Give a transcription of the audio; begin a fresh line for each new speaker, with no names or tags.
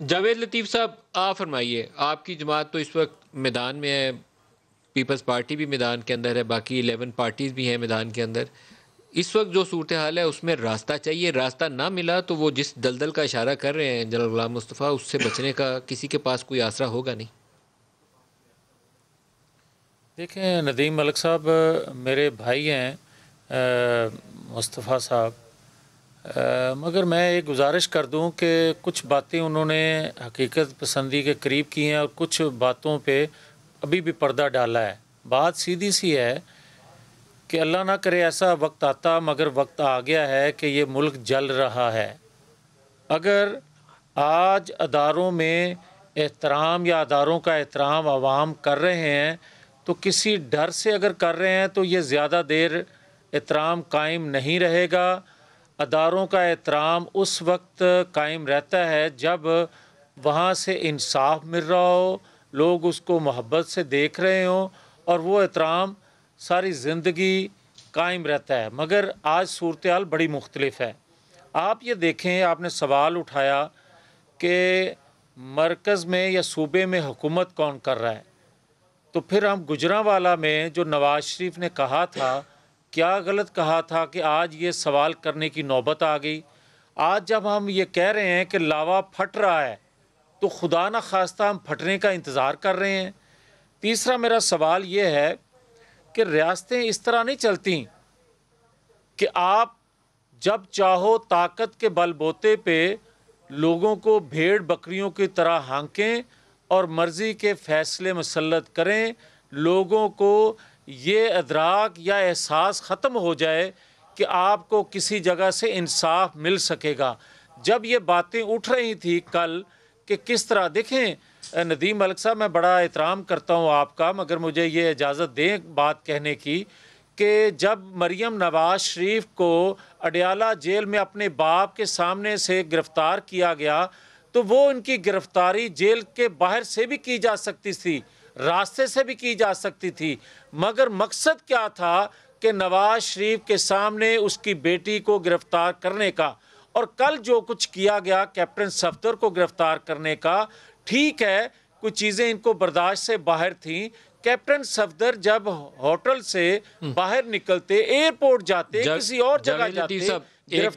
जावेद लतीफ़ साहब आप फरमाइए आपकी जमात तो इस वक्त मैदान में है पीपल्स पार्टी भी मैदान के अंदर है बाकी एलेवन पार्टीज़ भी हैं मैदान के अंदर इस वक्त जो सूरत हाल है उसमें रास्ता चाहिए रास्ता ना मिला तो वो जिस दलदल का इशारा कर रहे हैं जनरल गुलाम मुस्तफ़ा उससे बचने का किसी के पास कोई आसरा होगा नहीं
देखें नदीम मलिक साहब मेरे भाई हैं मुस्तफ़ा साहब मगर मैं ये गुजारिश कर दूं कि कुछ बातें उन्होंने हकीकत पसंदी के करीब की हैं और कुछ बातों पे अभी भी पर्दा डाला है बात सीधी सी है कि अल्लाह ना करे ऐसा वक्त आता मगर वक्त आ गया है कि ये मुल्क जल रहा है अगर आज अदारों में एहतराम या अदारों का एहतराम आवाम कर रहे हैं तो किसी डर से अगर कर रहे हैं तो ये ज़्यादा देर एहतराम कायम नहीं रहेगा अदारों का एहतराम उस वक्त कायम रहता है जब वहाँ से इंसाफ मिल रहा हो लोग उसको मोहब्बत से देख रहे हों और वो एहतराम सारी ज़िंदगी कायम रहता है मगर आज सूरत हाल बड़ी मुख्तलफ़ है आप ये देखें आपने सवाल उठाया कि मरकज़ में या सूबे में हुकूमत कौन कर रहा है तो फिर हम गुजरावाला में जो नवाज़ शरीफ ने कहा था क्या गलत कहा था कि आज ये सवाल करने की नौबत आ गई आज जब हम ये कह रहे हैं कि लावा फट रहा है तो खुदा न खास्ता हम फटने का इंतज़ार कर रहे हैं तीसरा मेरा सवाल ये है कि रियासतें इस तरह नहीं चलती कि आप जब चाहो ताकत के बलबोते पे लोगों को भेड़ बकरियों की तरह हाँकें और मर्ज़ी के फ़ैसले मुसलत करें लोगों को ये अदराक या एहसास ख़त्म हो जाए कि आपको किसी जगह से इंसाफ मिल सकेगा जब ये बातें उठ रही थी कल कि किस तरह देखें नदीम मलिक साहब मैं बड़ा एहतराम करता हूँ आपका मगर मुझे ये इजाज़त दें बात कहने की कि जब मरियम नवाज शरीफ को अडयाला जेल में अपने बाप के सामने से गिरफ़्तार किया गया तो वो उनकी गिरफ़्तारी जेल के बाहर से भी की जा सकती थी रास्ते से भी की जा सकती थी मगर मकसद क्या था कि नवाज शरीफ के सामने उसकी बेटी को गिरफ्तार करने का और कल जो कुछ किया गया कैप्टन सफदर को गिरफ्तार करने का ठीक है कुछ चीज़ें इनको बर्दाश्त से बाहर थीं कैप्टन सफदर जब होटल से हम्म। बाहर निकलते एयरपोर्ट जाते किसी और जगह जाते